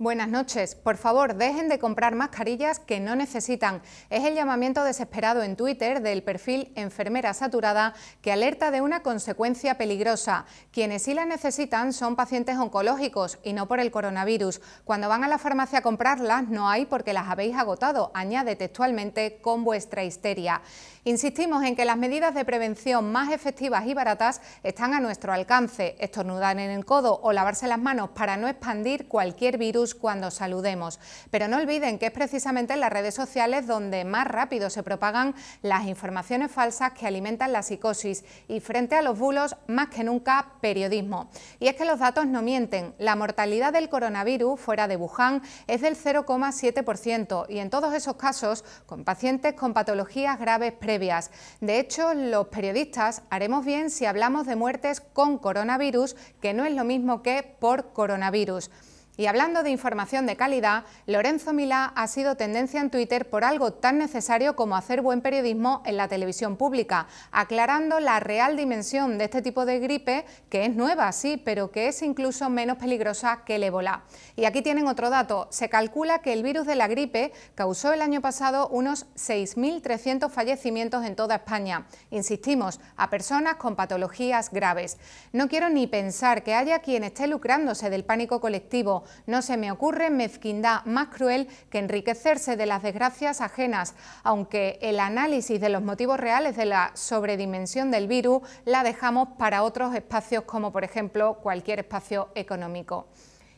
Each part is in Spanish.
Buenas noches. Por favor, dejen de comprar mascarillas que no necesitan. Es el llamamiento desesperado en Twitter del perfil Enfermera Saturada que alerta de una consecuencia peligrosa. Quienes sí la necesitan son pacientes oncológicos y no por el coronavirus. Cuando van a la farmacia a comprarlas no hay porque las habéis agotado, añade textualmente con vuestra histeria. Insistimos en que las medidas de prevención más efectivas y baratas están a nuestro alcance. Estornudar en el codo o lavarse las manos para no expandir cualquier virus cuando saludemos. Pero no olviden que es precisamente en las redes sociales donde más rápido se propagan las informaciones falsas que alimentan la psicosis y frente a los bulos, más que nunca, periodismo. Y es que los datos no mienten. La mortalidad del coronavirus fuera de Wuhan es del 0,7% y en todos esos casos con pacientes con patologías graves previas. De hecho, los periodistas haremos bien si hablamos de muertes con coronavirus, que no es lo mismo que por coronavirus. Y hablando de información de calidad, Lorenzo Milá ha sido tendencia en Twitter por algo tan necesario como hacer buen periodismo en la televisión pública, aclarando la real dimensión de este tipo de gripe, que es nueva, sí, pero que es incluso menos peligrosa que el ébola. Y aquí tienen otro dato. Se calcula que el virus de la gripe causó el año pasado unos 6.300 fallecimientos en toda España. Insistimos, a personas con patologías graves. No quiero ni pensar que haya quien esté lucrándose del pánico colectivo no se me ocurre mezquindad más cruel que enriquecerse de las desgracias ajenas, aunque el análisis de los motivos reales de la sobredimensión del virus la dejamos para otros espacios como por ejemplo cualquier espacio económico.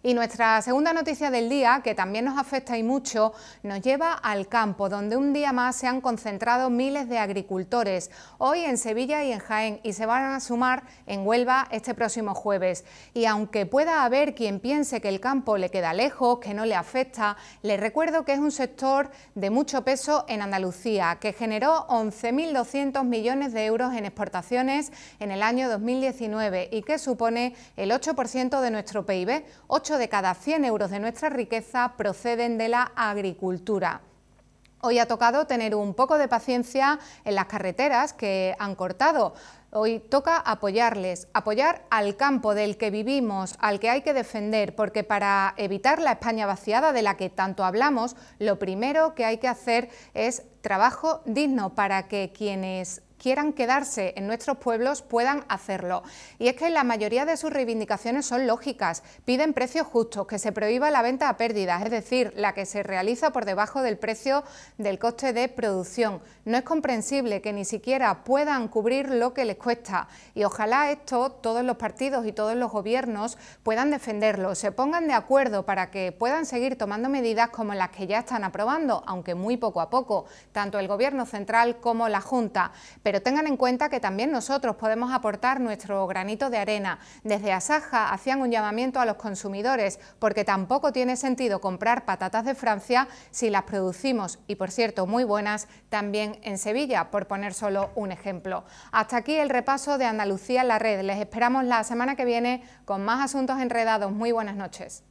Y nuestra segunda noticia del día, que también nos afecta y mucho, nos lleva al campo, donde un día más se han concentrado miles de agricultores, hoy en Sevilla y en Jaén, y se van a sumar en Huelva este próximo jueves. Y aunque pueda haber quien piense que el campo le queda lejos, que no le afecta, les recuerdo que es un sector de mucho peso en Andalucía, que generó 11.200 millones de euros en exportaciones en el año 2019 y que supone el 8% de nuestro PIB, 8 de cada 100 euros de nuestra riqueza proceden de la agricultura. Hoy ha tocado tener un poco de paciencia en las carreteras que han cortado. Hoy toca apoyarles, apoyar al campo del que vivimos, al que hay que defender, porque para evitar la España vaciada de la que tanto hablamos, lo primero que hay que hacer es trabajo digno para que quienes quieran quedarse en nuestros pueblos puedan hacerlo. Y es que la mayoría de sus reivindicaciones son lógicas. Piden precios justos, que se prohíba la venta a pérdidas, es decir, la que se realiza por debajo del precio del coste de producción. No es comprensible que ni siquiera puedan cubrir lo que les cuesta. Y ojalá esto todos los partidos y todos los gobiernos puedan defenderlo, se pongan de acuerdo para que puedan seguir tomando medidas como las que ya están aprobando, aunque muy poco a poco, tanto el Gobierno central como la Junta pero tengan en cuenta que también nosotros podemos aportar nuestro granito de arena. Desde Asaja hacían un llamamiento a los consumidores porque tampoco tiene sentido comprar patatas de Francia si las producimos, y por cierto muy buenas, también en Sevilla, por poner solo un ejemplo. Hasta aquí el repaso de Andalucía en la red. Les esperamos la semana que viene con más asuntos enredados. Muy buenas noches.